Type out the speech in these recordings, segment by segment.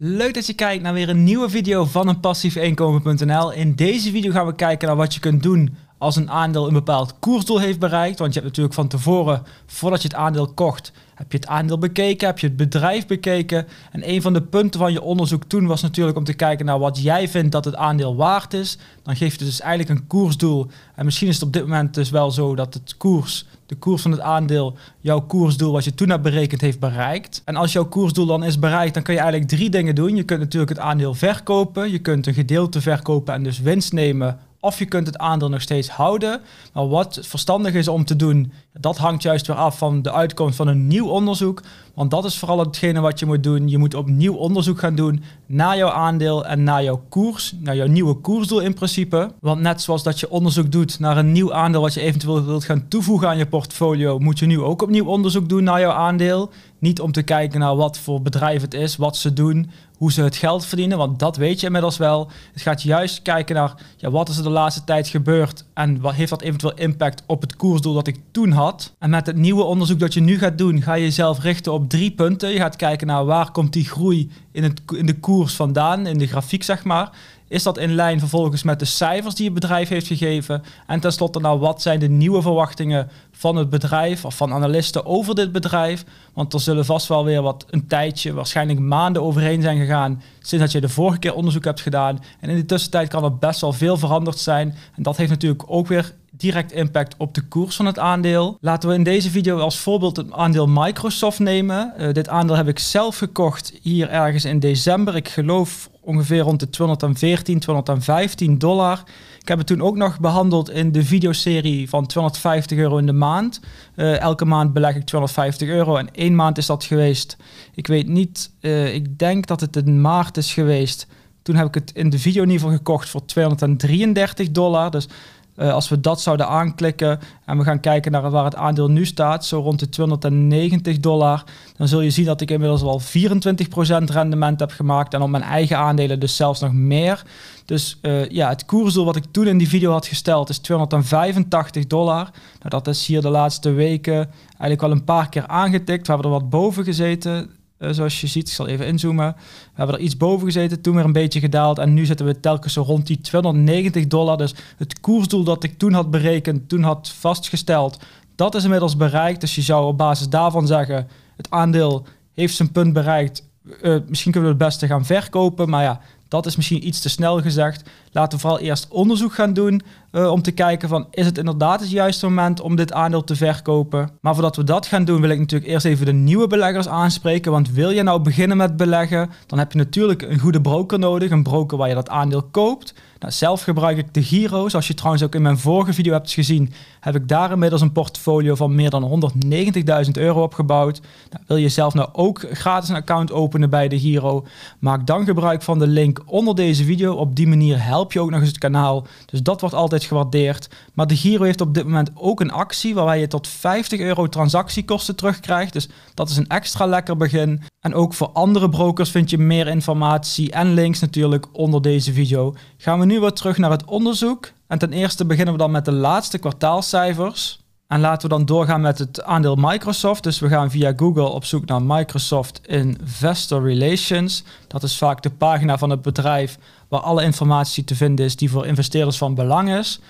Leuk dat je kijkt naar weer een nieuwe video van een passief In deze video gaan we kijken naar wat je kunt doen als een aandeel een bepaald koersdoel heeft bereikt. Want je hebt natuurlijk van tevoren, voordat je het aandeel kocht, heb je het aandeel bekeken, heb je het bedrijf bekeken. En een van de punten van je onderzoek toen was natuurlijk om te kijken naar wat jij vindt dat het aandeel waard is. Dan geef je dus eigenlijk een koersdoel. En misschien is het op dit moment dus wel zo dat het koers, de koers van het aandeel, jouw koersdoel wat je toen hebt berekend heeft bereikt. En als jouw koersdoel dan is bereikt, dan kun je eigenlijk drie dingen doen. Je kunt natuurlijk het aandeel verkopen. Je kunt een gedeelte verkopen en dus winst nemen of je kunt het aandeel nog steeds houden. Maar wat verstandig is om te doen, dat hangt juist weer af van de uitkomst van een nieuw onderzoek. Want dat is vooral hetgene wat je moet doen. Je moet opnieuw onderzoek gaan doen naar jouw aandeel en naar jouw koers. Naar jouw nieuwe koersdoel in principe. Want net zoals dat je onderzoek doet naar een nieuw aandeel wat je eventueel wilt gaan toevoegen aan je portfolio, moet je nu ook opnieuw onderzoek doen naar jouw aandeel. Niet om te kijken naar wat voor bedrijf het is, wat ze doen, hoe ze het geld verdienen, want dat weet je inmiddels wel. Het gaat juist kijken naar ja, wat is er de laatste tijd gebeurd en wat heeft dat eventueel impact op het koersdoel dat ik toen had. En met het nieuwe onderzoek dat je nu gaat doen, ga je jezelf richten op drie punten. Je gaat kijken naar waar komt die groei in, het, in de koers vandaan, in de grafiek zeg maar. Is dat in lijn vervolgens met de cijfers die het bedrijf heeft gegeven? En tenslotte, nou, wat zijn de nieuwe verwachtingen van het bedrijf of van analisten over dit bedrijf? Want er zullen vast wel weer wat een tijdje, waarschijnlijk maanden overheen zijn gegaan sinds dat je de vorige keer onderzoek hebt gedaan. En in de tussentijd kan er best wel veel veranderd zijn. En dat heeft natuurlijk ook weer direct impact op de koers van het aandeel. Laten we in deze video als voorbeeld het aandeel Microsoft nemen. Eh, dit aandeel heb ik zelf gekocht hier ergens in december. Ik geloof ongeveer rond de 214, 215 dollar. Ik heb het toen ook nog behandeld in de videoserie van 250 euro in de maand. Eh, elke maand beleg ik 250 euro en één maand is dat geweest. Ik weet niet, eh, ik denk dat het in maart is geweest. Toen heb ik het in de video niveau gekocht voor 233 dollar. Dus eh, als we dat zouden aanklikken en we gaan kijken naar waar het aandeel nu staat, zo rond de 290 dollar, dan zul je zien dat ik inmiddels al 24% rendement heb gemaakt en op mijn eigen aandelen dus zelfs nog meer. Dus eh, ja, het koersdoel wat ik toen in die video had gesteld is 285 dollar. Nou, dat is hier de laatste weken eigenlijk wel een paar keer aangetikt. We hebben er wat boven gezeten. Eh, zoals je ziet, ik zal even inzoomen. We hebben er iets boven gezeten, toen weer een beetje gedaald. En nu zitten we telkens zo rond die 290 dollar. Dus het koersdoel dat ik toen had berekend, toen had vastgesteld, dat is inmiddels bereikt. Dus je zou op basis daarvan zeggen, het aandeel heeft zijn punt bereikt. Eh, misschien kunnen we het beste gaan verkopen. Maar ja, dat is misschien iets te snel gezegd. Laten we vooral eerst onderzoek gaan doen eh, om te kijken van is het inderdaad het juiste moment om dit aandeel te verkopen. Maar voordat we dat gaan doen wil ik natuurlijk eerst even de nieuwe beleggers aanspreken. Want wil je nou beginnen met beleggen, dan heb je natuurlijk een goede broker nodig. Een broker waar je dat aandeel koopt. Nou, zelf gebruik ik de Giro. Zoals je trouwens ook in mijn vorige video hebt gezien, heb ik daar inmiddels een portfolio van meer dan 190.000 euro opgebouwd. Nou, wil je zelf nou ook gratis een account openen bij de Giro? Maak dan gebruik van de link onder deze video. Op die manier help je ook nog eens het kanaal. Dus dat wordt altijd gewaardeerd. Maar de Giro heeft op dit moment ook een actie waarbij je tot 50 euro transactiekosten terugkrijgt. Dus dat is een extra lekker begin. En ook voor andere brokers vind je meer informatie en links natuurlijk onder deze video. Gaan we nu weer terug naar het onderzoek. En ten eerste beginnen we dan met de laatste kwartaalcijfers. En laten we dan doorgaan met het aandeel Microsoft. Dus we gaan via Google op zoek naar Microsoft Investor Relations. Dat is vaak de pagina van het bedrijf waar alle informatie te vinden is die voor investeerders van belang is.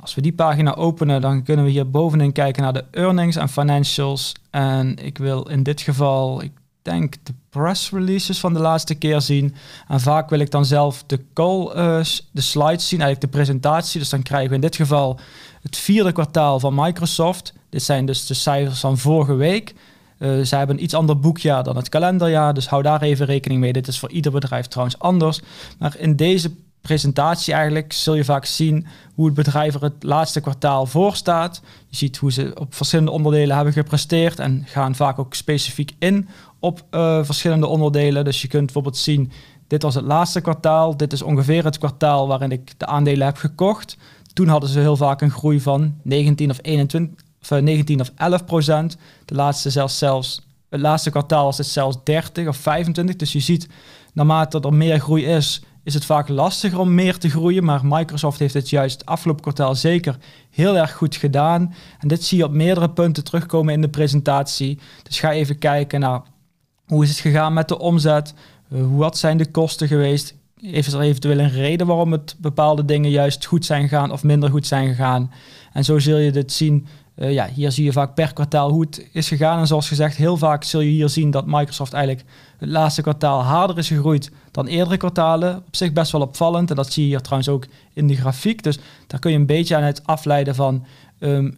Als we die pagina openen, dan kunnen we hier bovenin kijken naar de earnings en financials. En ik wil in dit geval, ik denk de press releases van de laatste keer zien. En vaak wil ik dan zelf de call, eh, de slides zien, eigenlijk de presentatie. Dus dan krijgen we in dit geval het vierde kwartaal van Microsoft. Dit zijn dus de cijfers van vorige week. Eh, ze hebben een iets ander boekjaar dan het kalenderjaar, dus hou daar even rekening mee. Dit is voor ieder bedrijf trouwens anders. Maar in deze presentatie eigenlijk zul je vaak zien hoe het bedrijf er het laatste kwartaal voor staat. Je ziet hoe ze op verschillende onderdelen hebben gepresteerd en gaan vaak ook specifiek in op eh, verschillende onderdelen. Dus je kunt bijvoorbeeld zien, dit was het laatste kwartaal, dit is ongeveer het kwartaal waarin ik de aandelen heb gekocht. Toen hadden ze heel vaak een groei van 19 of 21, of 19 eh, of 11 procent. De laatste zelfs, zelfs, het laatste kwartaal was het zelfs 30 of 25. Dus je ziet, naarmate er meer groei is, is het vaak lastiger om meer te groeien. Maar Microsoft heeft het juist afgelopen kwartaal zeker heel erg goed gedaan. En dit zie je op meerdere punten terugkomen in de presentatie. Dus ga even kijken naar hoe is het gegaan met de omzet? wat eh, zijn de kosten geweest? Is er eventueel een reden waarom het bepaalde dingen juist goed zijn gegaan of minder goed zijn gegaan? En zo zul je dit zien. Eh, ja, hier zie je vaak per kwartaal hoe het is gegaan. En zoals gezegd, heel vaak zul je hier zien dat Microsoft eigenlijk het laatste kwartaal harder is gegroeid dan eerdere kwartalen. Op zich best wel opvallend. En dat zie je hier trouwens ook in de grafiek. Dus daar kun je een beetje aan het afleiden van. Ehm,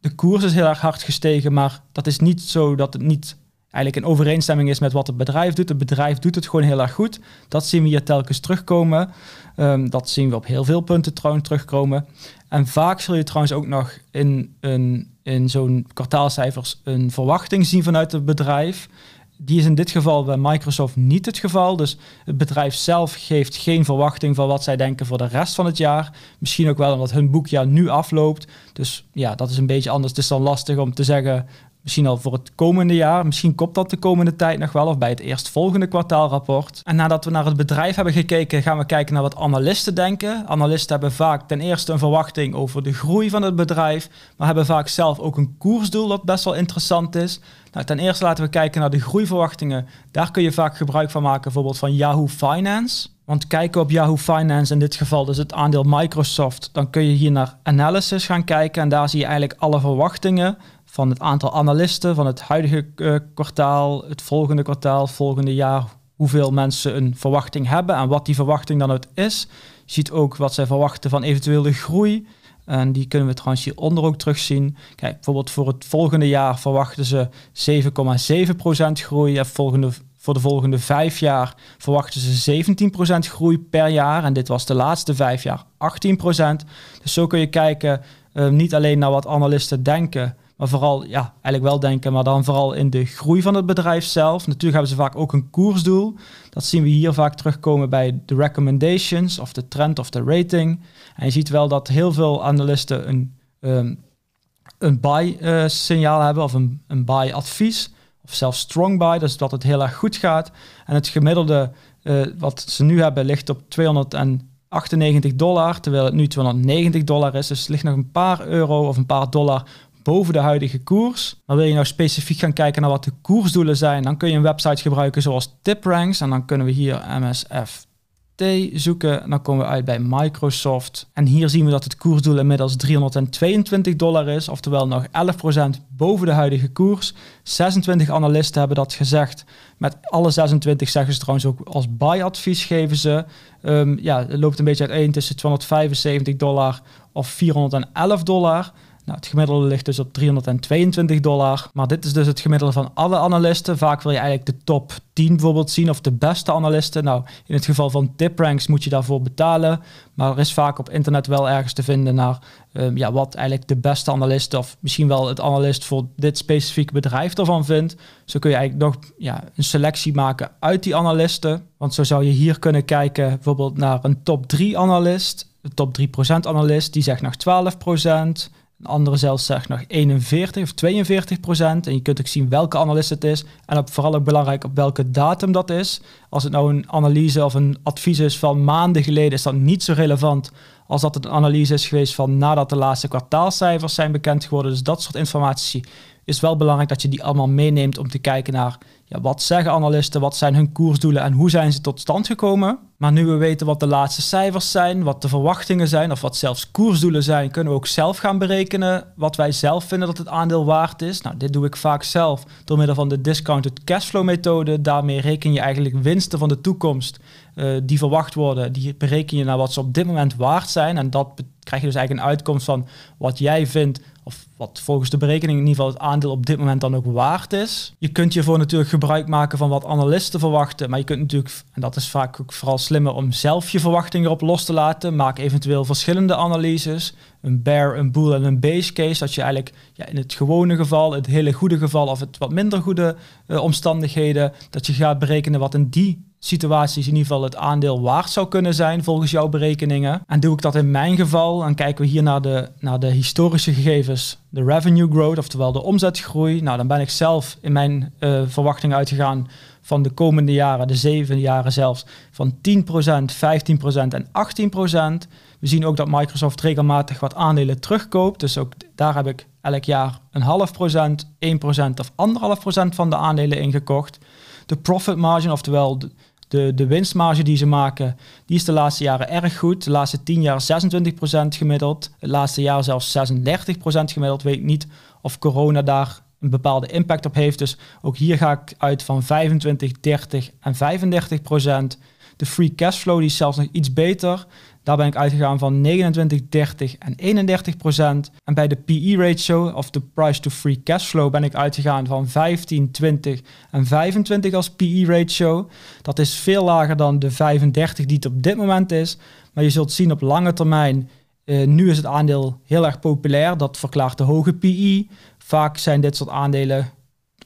de koers is heel erg hard gestegen, maar dat is niet zo dat het niet eigenlijk in overeenstemming is met wat het bedrijf doet. Het bedrijf doet het gewoon heel erg goed. Dat zien we hier telkens terugkomen. Ehm, dat zien we op heel veel punten trouwens terugkomen. En vaak zul je trouwens ook nog in, een, in zo'n kwartaalcijfers een verwachting zien vanuit het bedrijf. Die is in dit geval bij Microsoft niet het geval. Dus het bedrijf zelf geeft geen verwachting van wat zij denken voor de rest van het jaar. Misschien ook wel omdat hun boekjaar nu afloopt. Dus ja, dat is een beetje anders. Het is dan lastig om te zeggen Misschien al voor het komende jaar. Misschien komt dat de komende tijd nog wel of bij het eerstvolgende kwartaalrapport. En nadat we naar het bedrijf hebben gekeken, gaan we kijken naar wat analisten denken. Analisten hebben vaak ten eerste een verwachting over de groei van het bedrijf, maar hebben vaak zelf ook een koersdoel dat best wel interessant is. Nou, ten eerste laten we kijken naar de groeiverwachtingen. Daar kun je vaak gebruik van maken, bijvoorbeeld van Yahoo Finance. Want kijken op Yahoo Finance, in dit geval dus het aandeel Microsoft, dan kun je hier naar analysis gaan kijken en daar zie je eigenlijk alle verwachtingen van het aantal analisten van het huidige eh, kwartaal, het volgende kwartaal, volgende jaar, hoeveel mensen een verwachting hebben en wat die verwachting dan uit is. Je ziet ook wat zij verwachten van eventuele groei. En die kunnen we trouwens hieronder ook terugzien. Kijk, bijvoorbeeld voor het volgende jaar verwachten ze 7,7% groei. En volgende, voor de volgende vijf jaar verwachten ze 17% groei per jaar. En dit was de laatste vijf jaar 18%. Dus zo kun je kijken, eh, niet alleen naar wat analisten denken, maar vooral, ja, eigenlijk wel denken, maar dan vooral in de groei van het bedrijf zelf. Natuurlijk hebben ze vaak ook een koersdoel. Dat zien we hier vaak terugkomen bij de recommendations of de trend of de rating. En je ziet wel dat heel veel analisten een, ehm, een buy-signaal eh, hebben of een, een buy-advies. Of zelfs strong buy, dus dat het heel erg goed gaat. En het gemiddelde eh, wat ze nu hebben ligt op 298 dollar, terwijl het nu 290 dollar is. Dus het ligt nog een paar euro of een paar dollar boven de huidige koers. Maar wil je nou specifiek gaan kijken naar wat de koersdoelen zijn, dan kun je een website gebruiken zoals TipRanks. En dan kunnen we hier MSFT zoeken. Dan komen we uit bij Microsoft. En hier zien we dat het koersdoel inmiddels 322 dollar is, oftewel nog 11% boven de huidige koers. 26 analisten hebben dat gezegd. Met alle 26 zeggen ze trouwens ook als buy-advies geven ze. Ehm, ja, het loopt een beetje uiteen tussen 275 dollar of 411 dollar. Nou, het gemiddelde ligt dus op 322 dollar. Maar dit is dus het gemiddelde van alle analisten. Vaak wil je eigenlijk de top 10 bijvoorbeeld zien of de beste analisten. Nou, in het geval van tipranks moet je daarvoor betalen. Maar er is vaak op internet wel ergens te vinden naar ehm, ja, wat eigenlijk de beste analist of misschien wel het analist voor dit specifieke bedrijf ervan vindt. Zo kun je eigenlijk nog ja, een selectie maken uit die analisten. Want zo zou je hier kunnen kijken bijvoorbeeld naar een top 3 analist. De top 3% analist die zegt nog 12%. Een andere zelfs zegt nog 41 of 42 procent. En je kunt ook zien welke analist het is. En op, vooral ook belangrijk op welke datum dat is. Als het nou een analyse of een advies is van maanden geleden, is dat niet zo relevant als dat het een analyse is geweest van nadat de laatste kwartaalcijfers zijn bekend geworden. Dus dat soort informatie is wel belangrijk dat je die allemaal meeneemt om te kijken naar ja, wat zeggen analisten, wat zijn hun koersdoelen en hoe zijn ze tot stand gekomen. Maar nu we weten wat de laatste cijfers zijn, wat de verwachtingen zijn of wat zelfs koersdoelen zijn, kunnen we ook zelf gaan berekenen wat wij zelf vinden dat het aandeel waard is. Nou, dit doe ik vaak zelf door middel van de discounted cashflow methode. Daarmee reken je eigenlijk winsten van de toekomst eh, die verwacht worden. Die bereken je naar wat ze op dit moment waard zijn en dat krijg je dus eigenlijk een uitkomst van wat jij vindt of wat volgens de berekening in ieder geval het aandeel op dit moment dan ook waard is. Je kunt hiervoor natuurlijk gebruik maken van wat analisten verwachten, maar je kunt natuurlijk, en dat is vaak ook vooral slimmer om zelf je verwachtingen erop los te laten. Maak eventueel verschillende analyses, een bear, een bull en een base case, dat je eigenlijk ja, in het gewone geval, het hele goede geval of het wat minder goede eh, omstandigheden, dat je gaat berekenen wat in die situaties in ieder geval het aandeel waard zou kunnen zijn volgens jouw berekeningen. En doe ik dat in mijn geval, dan kijken we hier naar de, naar de historische gegevens, de revenue growth, oftewel de omzetgroei. Nou, dan ben ik zelf in mijn uh, verwachting uitgegaan van de komende jaren, de zeven jaren zelfs, van 10%, 15% en 18%. We zien ook dat Microsoft regelmatig wat aandelen terugkoopt. Dus ook daar heb ik elk jaar een half procent, 1% of anderhalf procent van de aandelen ingekocht. De profit margin, oftewel de, de winstmarge die ze maken, die is de laatste jaren erg goed. De laatste 10 jaar 26% gemiddeld. Het laatste jaar zelfs 36% gemiddeld. Weet niet of corona daar een bepaalde impact op heeft. Dus ook hier ga ik uit van 25, 30 en 35 De free cashflow die is zelfs nog iets beter. Daar ben ik uitgegaan van 29, 30 en 31 procent. En bij de PE ratio, of de price to free cash flow, ben ik uitgegaan van 15, 20 en 25 als PE ratio. Dat is veel lager dan de 35 die het op dit moment is. Maar je zult zien op lange termijn, eh, nu is het aandeel heel erg populair. Dat verklaart de hoge PE. Vaak zijn dit soort aandelen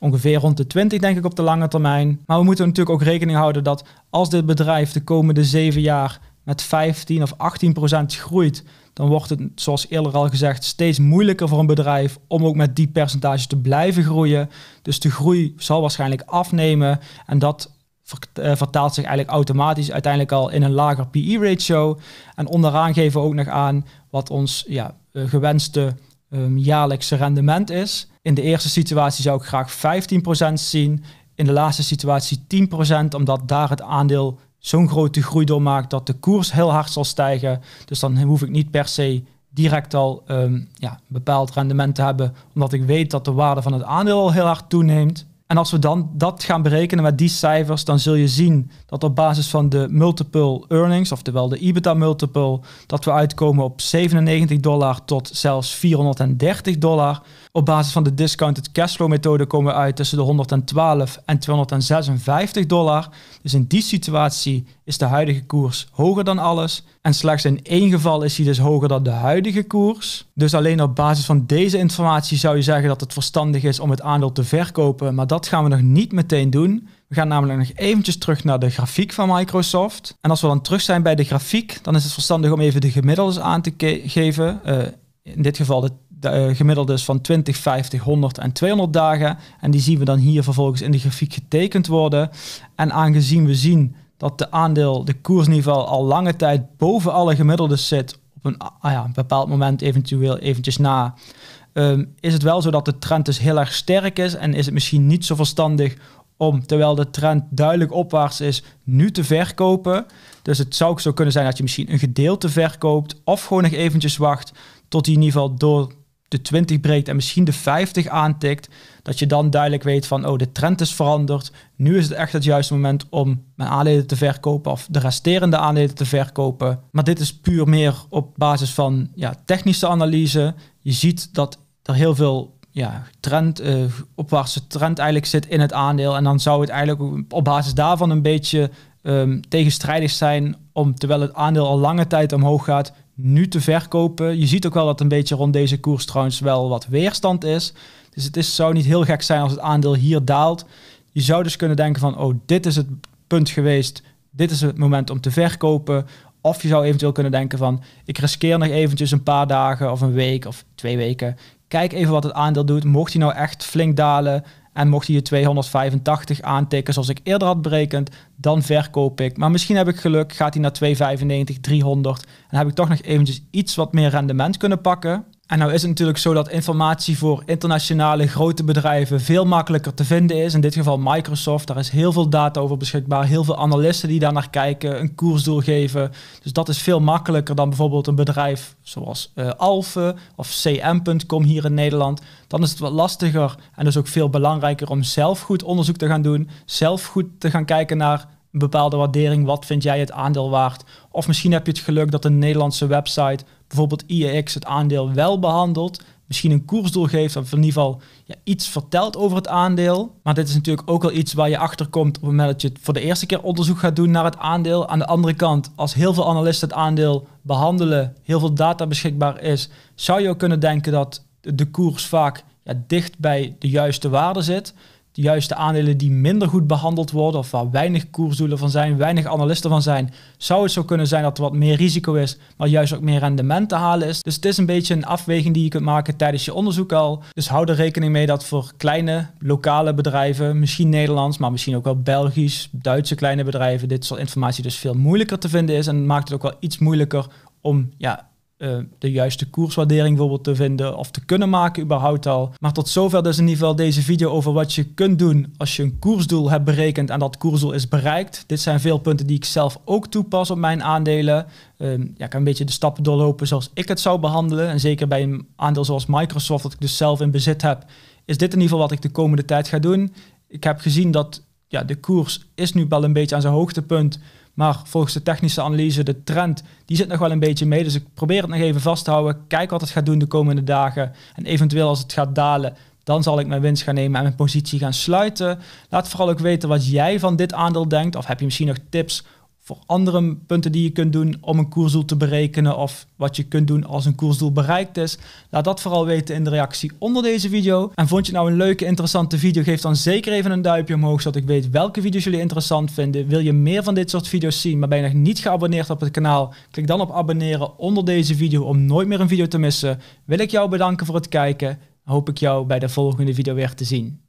ongeveer rond de 20, denk ik, op de lange termijn. Maar we moeten natuurlijk ook rekening houden dat als dit bedrijf de komende 7 jaar met 15 of 18 procent groeit, dan wordt het, zoals eerder al gezegd, steeds moeilijker voor een bedrijf om ook met die percentage te blijven groeien. Dus de groei zal waarschijnlijk afnemen en dat eh, vertaalt zich eigenlijk automatisch uiteindelijk al in een lager PE-ratio. En onderaan geven we ook nog aan wat ons ja, eh, gewenste um, jaarlijkse rendement is. In de eerste situatie zou ik graag 15% zien, in de laatste situatie 10%, omdat daar het aandeel zo'n grote groei doormaakt dat de koers heel hard zal stijgen. Dus dan hoef ik niet per se direct al um, ja, bepaald rendement te hebben, omdat ik weet dat de waarde van het aandeel al heel hard toeneemt. En als we dan dat gaan berekenen met die cijfers, dan zul je zien dat op basis van de multiple earnings, oftewel de EBITDA multiple, dat we uitkomen op 97 dollar tot zelfs 430 dollar. Op basis van de discounted cashflow methode komen we uit tussen de 112 en 256 dollar. Dus in die situatie is de huidige koers hoger dan alles. En slechts in één geval is hij dus hoger dan de huidige koers. Dus alleen op basis van deze informatie zou je zeggen dat het verstandig is om het aandeel te verkopen, maar dat dat gaan we nog niet meteen doen. We gaan namelijk nog eventjes terug naar de grafiek van Microsoft. En als we dan terug zijn bij de grafiek, dan is het verstandig om even de gemiddeldes aan te geven. Eh, in dit geval de, eh, gemiddeldes van 20, 50, 100 en 200 dagen. En die zien we dan hier vervolgens in de grafiek getekend worden. En aangezien we zien dat de aandeel, de koersniveau al lange tijd boven alle gemiddeldes zit, op een, ah ja, een bepaald moment eventueel eventjes na Ehm, is het wel zo dat de trend dus heel erg sterk is en is het misschien niet zo verstandig om, terwijl de trend duidelijk opwaarts is, nu te verkopen. Dus het zou ook zo kunnen zijn dat je misschien een gedeelte verkoopt of gewoon nog eventjes wacht tot die in ieder geval door de 20 breekt en misschien de 50 aantikt, dat je dan duidelijk weet van, oh, de trend is veranderd. Nu is het echt het juiste moment om mijn aandelen te verkopen of de resterende aandelen te verkopen. Maar dit is puur meer op basis van ja, technische analyse. Je ziet dat er heel veel ja, trend, uh, opwaartse trend eigenlijk zit in het aandeel. En dan zou het eigenlijk op basis daarvan een beetje ehm, tegenstrijdig zijn om, terwijl het aandeel al lange tijd omhoog gaat, nu te verkopen. Je ziet ook wel dat een beetje rond deze koers trouwens wel wat weerstand is. Dus het is, zou niet heel gek zijn als het aandeel hier daalt. Je zou dus kunnen denken van, oh, dit is het punt geweest. Dit is het moment om te verkopen. Of je zou eventueel kunnen denken van, ik riskeer nog eventjes een paar dagen of een week of twee weken. Kijk even wat het aandeel doet. Mocht hij nou echt flink dalen en mocht hij je 285 aantikken zoals ik eerder had berekend, dan verkoop ik. Maar misschien heb ik geluk, gaat hij naar 295, 300 en heb ik toch nog eventjes iets wat meer rendement kunnen pakken. En nou is het natuurlijk zo dat informatie voor internationale grote bedrijven veel makkelijker te vinden is. In dit geval Microsoft. Daar is heel veel data over beschikbaar. Heel veel analisten die daar naar kijken, een koersdoel geven. Dus dat is veel makkelijker dan bijvoorbeeld een bedrijf zoals uh, Alphen of CM.com hier in Nederland. Dan is het wat lastiger en dus ook veel belangrijker om zelf goed onderzoek te gaan doen. Zelf goed te gaan kijken naar een bepaalde waardering. Wat vind jij het aandeel waard? Of misschien heb je het geluk dat een Nederlandse website bijvoorbeeld IEX het aandeel wel behandelt, misschien een koersdoel geeft of in ieder geval ja, iets vertelt over het aandeel. Maar dit is natuurlijk ook wel iets waar je achter komt op het moment dat je voor de eerste keer onderzoek gaat doen naar het aandeel. Aan de andere kant, als heel veel analisten het aandeel behandelen, heel veel data beschikbaar is, zou je ook kunnen denken dat de koers vaak ja, dicht bij de juiste waarde zit. Juiste aandelen die minder goed behandeld worden of waar weinig koersdoelen van zijn, weinig analisten van zijn, zou het zo kunnen zijn dat er wat meer risico is, maar juist ook meer rendement te halen is. Dus het is een beetje een afweging die je kunt maken tijdens je onderzoek al. Dus hou er rekening mee dat voor kleine lokale bedrijven, misschien Nederlands, maar misschien ook wel Belgisch, Duitse kleine bedrijven, dit soort informatie dus veel moeilijker te vinden is en maakt het ook wel iets moeilijker om ja, eh, de juiste koerswaardering bijvoorbeeld te vinden of te kunnen maken überhaupt al. Maar tot zover dus in ieder geval deze video over wat je kunt doen als je een koersdoel hebt berekend en dat koersdoel is bereikt. Dit zijn veel punten die ik zelf ook toepas op mijn aandelen. Ehm, ja, ik kan een beetje de stappen doorlopen zoals ik het zou behandelen. En zeker bij een aandeel zoals Microsoft, dat ik dus zelf in bezit heb, is dit in ieder geval wat ik de komende tijd ga doen. Ik heb gezien dat ja, de koers is nu wel een beetje aan zijn hoogtepunt maar volgens de technische analyse, de trend, die zit nog wel een beetje mee. Dus ik probeer het nog even vast te houden. Kijk wat het gaat doen de komende dagen. En eventueel als het gaat dalen, dan zal ik mijn winst gaan nemen en mijn positie gaan sluiten. Laat vooral ook weten wat jij van dit aandeel denkt. Of heb je misschien nog tips voor andere punten die je kunt doen om een koersdoel te berekenen of wat je kunt doen als een koersdoel bereikt is. Laat dat vooral weten in de reactie onder deze video. En vond je nou een leuke, interessante video, geef dan zeker even een duimpje omhoog zodat ik weet welke video's jullie interessant vinden. Wil je meer van dit soort video's zien, maar ben je nog niet geabonneerd op het kanaal? Klik dan op abonneren onder deze video om nooit meer een video te missen. Wil ik jou bedanken voor het kijken. Hoop ik jou bij de volgende video weer te zien.